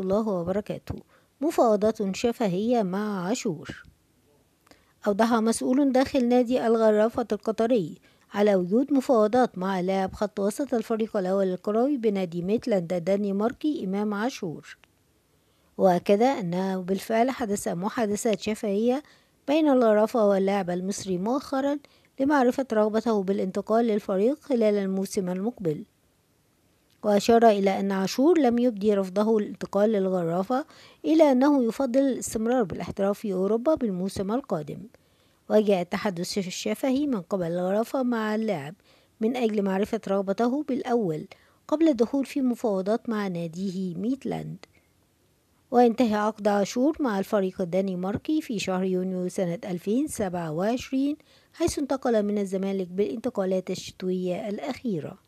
الله وبركاته مفاوضات شفهية مع عاشور أوضح مسؤول داخل نادي الغرافة القطري على وجود مفاوضات مع لاعب خط وسط الفريق الأول الكروي بنادي ميتلاند الدنماركي إمام عاشور وأكد أنه بالفعل حدث محادثات شفهية بين الغرافة واللاعب المصري مؤخرا لمعرفة رغبته بالانتقال للفريق خلال الموسم المقبل وأشار إلى أن عاشور لم يبدي رفضه الانتقال للغرافة إلى أنه يفضل الاستمرار بالاحتراف في أوروبا بالموسم القادم وجاء التحدث الشفهي من قبل الغرافة مع اللاعب من أجل معرفة رغبته بالأول قبل الدخول في مفاوضات مع ناديه ميتلاند وينتهي عقد عاشور مع الفريق الدنماركي في شهر يونيو سنة 2027 حيث انتقل من الزمالك بالانتقالات الشتوية الأخيرة